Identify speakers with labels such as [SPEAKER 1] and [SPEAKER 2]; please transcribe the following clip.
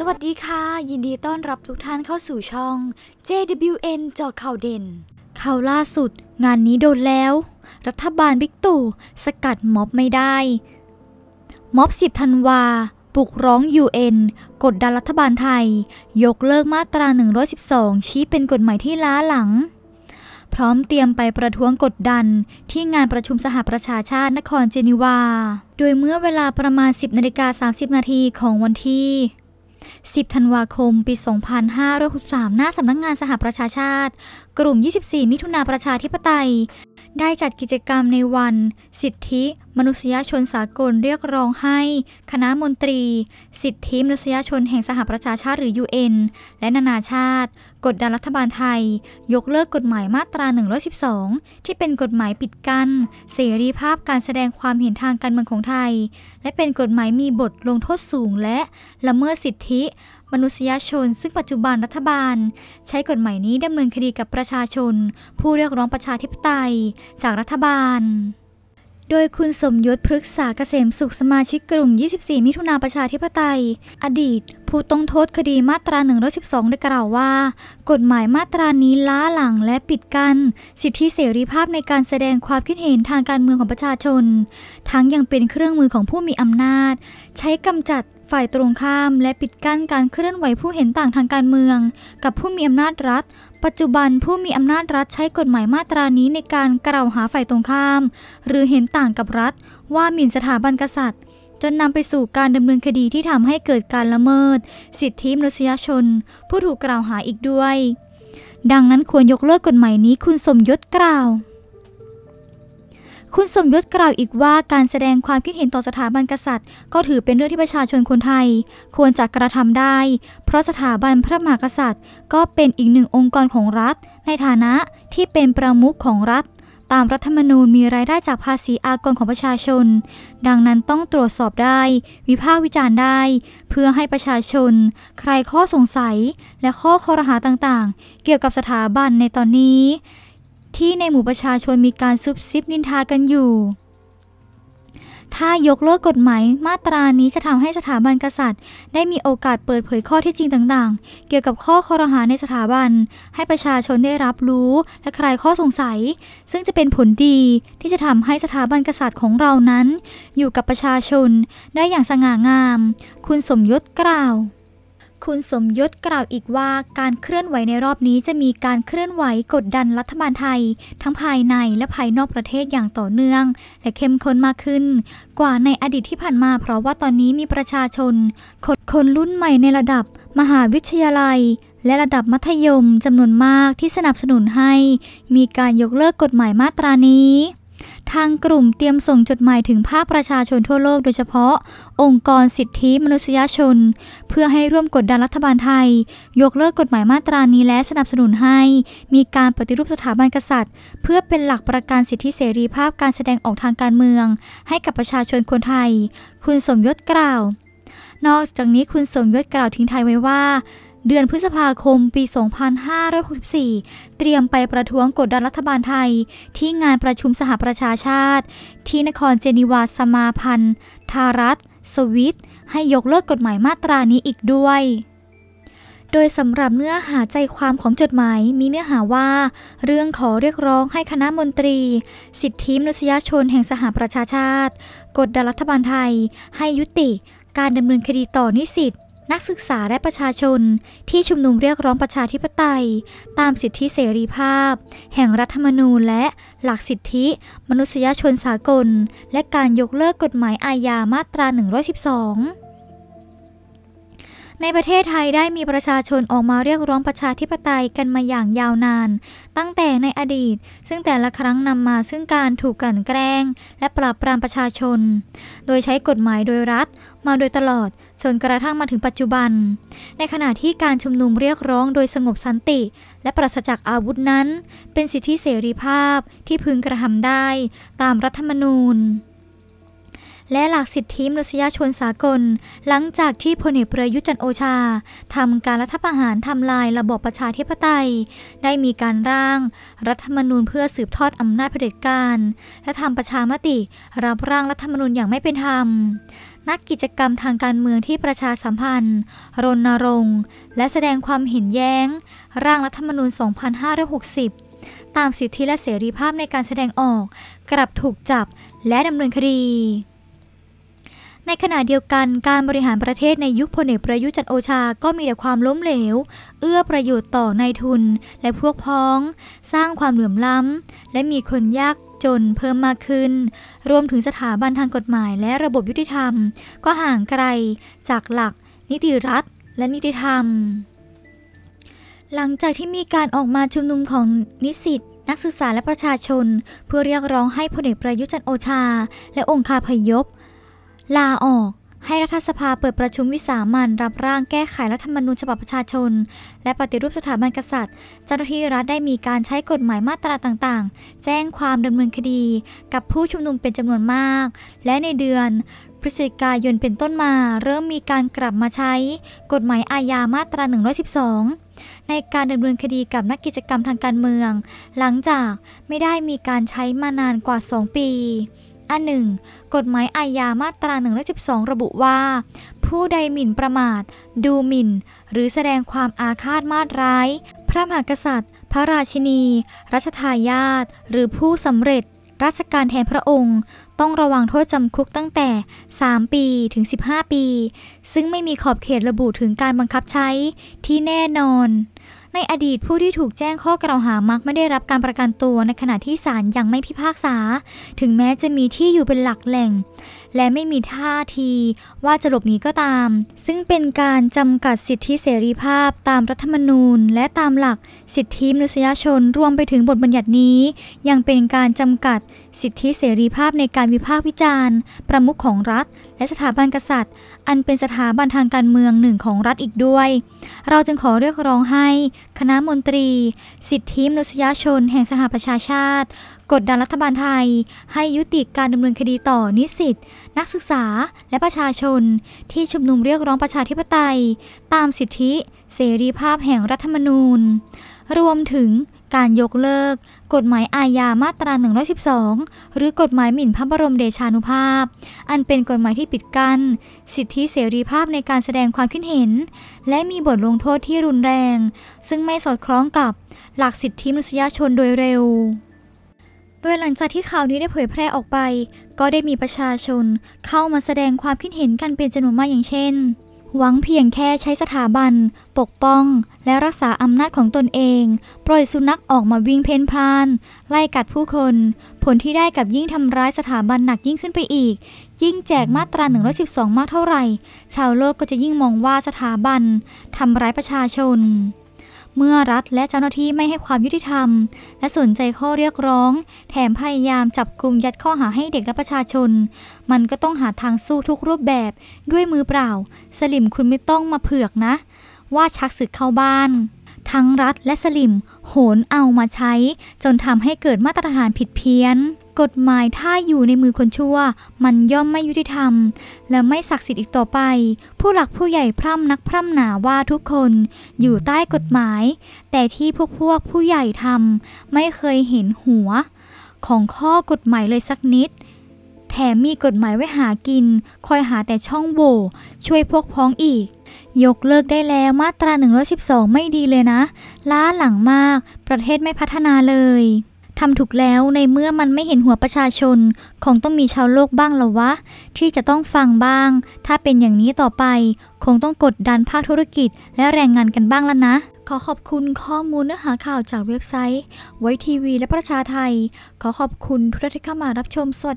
[SPEAKER 1] สวัสดีค่ะ ยินดีต้อนรับทุกท่านเข้าสู่ช่อง JWN จอข่าวเด่น ข่าวล่าสุด งานนี้โดนแล้ว รัฐบาลบิ๊กตู่สกัดม็อบไม่ได้ ม็อบสิบธันวาปลุกร้อง UN กดดันรัฐบาลไทย ยกเลิกมาตรา112 ชี้เป็นกฎหมายที่ล้าหลัง พร้อมเตรียมไปประท้วงกดดันที่งานประชุมสหประชาชาตินครเจนีวา โดยเมื่อเวลาประมาณ 10นาฬิกา30นาทีของวันที่10 ธันวาคม ปี 2563หน้าสำนักงงานสหประชาชาติ กลุ่ม 24 มิถุนาประชาธิปไตยได้จัดกิจกรรมในวัน สิทธิ มนุษยชนสากลเรียกร้องให้ คณะมนตรี สิทธิมนุษยชนแห่งสหประชาชาติหรือ UN และนานาชาติกดดันรัฐบาลไทย ยกเลิกกฎหมายมาตรา 112 ที่เป็นกฎหมายปิดกัน้นเสรีภาพการแสดงความเห็นทางการเมืองของไทย และเป็นกฎหมายมีบทลงโทษสูงและละเมิดสิทธิมนุษยชน ซึ่งปัจจุบันรัฐบาล ใช้กฎหมายนี้ ดำเนินคดีกับประชาชน ผู้เรียกร้องประชาธิปไตยจากรัฐบาล โดยคุณสมยศพฤกษาเกษมสุขสมาชิกกลุ่ม 24 มิถุนาประชาธิปไตย อดีต ผู้ต้องโทษคดีมาตรา 112 ได้กล่าวว่า กฎหมายมาตรานี้ล้าหลังและปิดกัน้นสิทธิเสรีภาพในการแสดงความคิดเห็นทางการเมืองของประชาชน ทั้งยังเป็นเครื่องมือของผู้มีอำนาจ ใช้กำจัดฝ่ายตรงข้ามและปิดกั้นการเคลื่อนไหวผู้เห็นต่างทางการเมือง กับผู้มีอำนาจรัฐ ปัจจุบันผู้มีอำนาจรัฐใช้กฎหมายมาตรานี้ในการกล่าวหาฝ่ายตรงข้าม หรือเห็นต่างกับรัฐ ว่าหมิ่นสถาบันกษัตริย์ จนนำไปสู่การดำเนินคดีที่ทำให้เกิดการละเมิด สิทธิมนุษยชน ผู้ถูกกล่าวหาอีกด้วย ดังนั้นควรยกเลิกกฎหมายนี้คุณสมยศกล่าวคุณสมยศกล่าวอีกว่าการแสดงความคิดเห็นต่อสถาบันกษัตริย์ ก็ถือเป็นเรื่องที่ประชาชนคนไทย ควรจะกระทำได้ เพราะสถาบันพระมหากษัตริย์ ก็เป็นอีกหนึ่งองค์กรของรัฐ ในฐานะที่เป็นประมุขของรัฐ ตามรัฐธรรมนูญมีรายได้จากภาษีอากรของประชาชน ดังนั้นต้องตรวจสอบได้ วิพากษ์วิจารณ์ได้ เพื่อให้ประชาชน ใครข้อสงสัยและข้อคอรหาต่างๆ เกี่ยวกับสถาบันในตอนนี้ที่ในหมู่ประชาชนมีการซุบซิบนินทากันอยู่ ถ้ายกเลิกกฎหมาย มาตรานี้จะทำให้สถาบันกษัตริย์ ได้มีโอกาสเปิดเผยข้อที่จริงต่างๆ เกี่ยวกับข้อคอรหาในสถาบัน ให้ประชาชนได้รับรู้และคลายข้อสงสัย ซึ่งจะเป็นผลดีที่จะทำให้สถาบันกษัตริย์ของเรานั้น อยู่กับประชาชน ได้อย่างสง่างาม คุณสมยศกล่าวคุณสมยศกล่าวอีกว่าการเคลื่อนไหวในรอบนี้จะมีการเคลื่อนไหวกดดันรัฐบาลไทย ทั้งภายในและภายนอกประเทศอย่างต่อเนื่อง และเข้มข้นมากขึ้น กว่าในอดีตที่ผ่านมาเพราะว่าตอนนี้มีประชาชนคนรุ่นใหม่ในระดับมหาวิทยาลัย และระดับมัธยมจำนวนมากที่สนับสนุนให้ มีการยกเลิกกฎหมายมาตรานี้ทางกลุ่มเตรียมส่งจดหมายถึงภาคประชาชนทั่วโลกโดยเฉพาะ องค์กรสิทธิมนุษยชน เพื่อให้ร่วมกดดันรัฐบาลไทย ยกเลิกกฎหมายมาตรานี้และสนับสนุนให้ มีการปฏิรูปสถาบันกษัตริย์ เพื่อเป็นหลักประกันสิทธิเสรีภาพการแสดงออกทางการเมือง ให้กับประชาชนคนไทย คุณสมยศกล่าว นอกจากนี้คุณสมยศกล่าวทิ้งไทยไว้ว่าเดือนพฤษภาคม ปี 2564 เตรียมไปประท้วงกดดันรัฐบาลไทยที่งานประชุมสหประชาชาติ ที่นครเจนีวาสมาพันธ์ทารัฐ สวิต ให้ยกเลิกกฎหมายมาตรานี้อีกด้วย โดยสำหรับเนื้อหาใจความของจดหมายมีเนื้อหาว่า เรื่องขอเรียกร้องให้คณะมนตรี สิทธิมนุษยชนแห่งสหประชาชาติกดดันรัฐบาลไทยให้ยุติ การดำเนินคดีต่อนิสิตนักศึกษาและประชาชนที่ชุมนุมเรียกร้องประชาธิปไตย ตามสิทธิเสรีภาพ แห่งรัฐธรรมนูญและหลักสิทธิ มนุษยชนสากล และการยกเลิกกฎหมายอาญามาตรา 112ในประเทศไทยได้มีประชาชนออกมาเรียกร้องประชาธิปไตยกันมาอย่างยาวนาน ตั้งแต่ในอดีตซึ่งแต่ละครั้งนำมาซึ่งการถูกกลั่นแกล้ง และปราบปรามประชาชน โดยใช้กฎหมายโดยรัฐมาโดยตลอดส่วนกระทั่งมาถึงปัจจุบัน ในขณะที่การชุมนุมเรียกร้องโดยสงบสันติและปราศจากอาวุธนั้น เป็นสิทธิเสรีภาพที่พึงกระทำได้ ตามรัฐธรรมนูญและหลักสิทธิมนุษยชนสากล หลังจากที่พลเอกประยุจันโอชาทำการรัฐประหารทำลายระบบประชาธิปไตย ได้มีการร่างรัฐธรรมนูญเพื่อสืบทอดอำนาจเผด็จการ และทำประชามติ รับร่างรัฐธรรมนูญอย่างไม่เป็นธรรม นักกิจกรรมทางการเมืองที่ประชาสัมพันธ์ รณรงค์ และแสดงความเห็นแย้งร่างรัฐธรรมนูญ 2560 ตามสิทธิและเสรีภาพในการแสดงออก กลับถูกจับและดำเนินคดีในขณะเดียวกันการบริหารประเทศในยุคพลเอกประยุจันโอชาก็มีแต่ความล้มเหลว เอื้อประโยชน์ต่อนายทุน และพวกพ้อง สร้างความเหลื่อมล้ำ และมีคนยากจนเพิ่มมากขึ้น รวมถึงสถาบันทางกฎหมายและระบบยุติธรรม ก็ห่างไกลจากหลัก นิติรัฐ และนิติธรรม หลังจากที่มีการออกมาชุมนุมของนิสิตนักศึกษาและประชาชน เพื่อเรียกร้องให้พลเอกประยุจันโอชา และองค์คาพยพลาออกให้รัฐสภาเปิดประชุมวิสามันรับร่างแก้ไขรัฐธรรมนูญฉบับประชาชน และปฏิรูปสถาบันกษัตริย์เจ้าหน้าที่รัฐได้มีการใช้กฎหมายมาตราต่างๆ แจ้งความดำเนินคดีกับผู้ชุมนุมเป็นจำนวนมาก และในเดือนพฤศจิกายนเป็นต้นมา เริ่มมีการกลับมาใช้ กฎหมายอาญามาตรา 112 ในการดำเนินคดีกับนักกิจกรรมทางการเมือง หลังจากไม่ได้มีการใช้มานานกว่า 2 ปีอันหนึ่งกฎหมายอาญามาตรา 112 ระบุว่า ผู้ใดหมิ่นประมาท ดูหมิ่น หรือแสดงความอาฆาตมาตร้าย พระมหากษัตริย์ พระราชินี รัชทายาท หรือผู้สำเร็จ ราชการแทนพระองค์ ต้องระวังโทษจำคุกตั้งแต่ 3 ปี ถึง 15 ปี ซึ่งไม่มีขอบเขตระบุถึงการบังคับใช้ที่แน่นอนในอดีตผู้ที่ถูกแจ้งข้อกล่าวหามักไม่ได้รับการประกันตัวในขณะที่ศาลยังไม่พิพากษา ถึงแม้จะมีที่อยู่เป็นหลักแหล่ง และไม่มีท่าที ว่าจะหลบหนีก็ตาม ซึ่งเป็นการจำกัดสิทธิเสรีภาพ ตามรัฐธรรมนูญ และตามหลักสิทธิมนุษยชนรวมไปถึงบทบัญญัตินี้ ยังเป็นการจำกัดสิทธิเสรีภาพในการวิพากษ์วิจารณ์ ประมุขของรัฐ และสถาบันกษัตริย์ อันเป็นสถาบันทางการเมืองหนึ่งของรัฐอีกด้วย เราจึงขอเรียกร้องให้คณะมนตรีสิทธิมนุษยชนแห่งสหประชาชาติกดดันรัฐบาลไทยให้ยุติการดำเนินคดีต่อนิสิตนักศึกษาและประชาชนที่ชุมนุมเรียกร้องประชาธิปไตย ตามสิทธิเสรีภาพแห่งรัฐธรรมนูญ รวมถึงการยกเลิกกฎหมายอาญามาตรา 112 หรือกฎหมายหมิ่นพระบรมเดชานุภาพ อันเป็นกฎหมายที่ปิดกัน้นสิทธิเสรีภาพในการแสดงความคิดเห็น และมีบทลงโทษที่รุนแรง ซึ่งไม่สอดคล้องกับหลักสิทธิมนุษยชนโดยเร็วดยหลังจากที่ข่าวนี้ได้เผยแพร่ออกไป ก็ได้มีประชาชนเข้ามาแสดงความคิดเห็นกันเป็นจำนวนมากอย่างเช่นหวังเพียงแค่ใช้สถาบัน ปกป้อง และรักษาอำนาจของตนเอง ปล่อยสุนัขออกมาวิ่งเพ่นพลานไล่กัดผู้คน ผลที่ได้กับยิ่งทำร้ายสถาบันหนักยิ่งขึ้นไปอีก ยิ่งแจกมาตรา 112 มากเท่าไหร่ ชาวโลกก็จะยิ่งมองว่าสถาบัน ทำร้ายประชาชนเมื่อรัฐและเจ้าหน้าที่ไม่ให้ความยุติธรรม และสนใจข้อเรียกร้อง แถมพยายามจับกลุ่มยัดข้อหาให้เด็กและประชาชน มันก็ต้องหาทางสู้ทุกรูปแบบด้วยมือเปล่า สลิมคุณไม่ต้องมาเผือกนะ ว่าชักศึกเข้าบ้าน ทั้งรัฐและสลิม โหนเอามาใช้ จนทำให้เกิดมาตรฐานผิดเพี้ยนกฎหมายถ้าอยู่ในมือคนชั่ว มันย่อมไม่ยุติธรรม และไม่ศักดิ์สิทธิ์อีกต่อไป ผู้หลักผู้ใหญ่พร่ำนักพร่ำหนาว่าทุกคน อยู่ใต้กฎหมาย แต่ที่พวกพวกผู้ใหญ่ทำไม่เคยเห็นหัว ของข้อกฎหมายเลยสักนิด แถมมีกฎหมายไว้หากิน คอยหาแต่ช่องโหว่ ช่วยพวกพ้องอีก ยกเลิกได้แล้วมาตรา112 ไม่ดีเลยนะ ล้าหลังมากประเทศไม่พัฒนาเลยทำถูกแล้วในเมื่อมันไม่เห็นหัวประชาชน คงต้องมีชาวโลกบ้างละวะ ที่จะต้องฟังบ้าง ถ้าเป็นอย่างนี้ต่อไป คงต้องกดดันภาคธุรกิจและแรงงานกันบ้างแล้วนะ ขอขอบคุณข้อมูลเนื้อหาข่าวจากเว็บไซต์ ไว้ทีวีและประชาไทย ขอขอบคุณทุกท่านที่เข้ามารับชมสวัสดี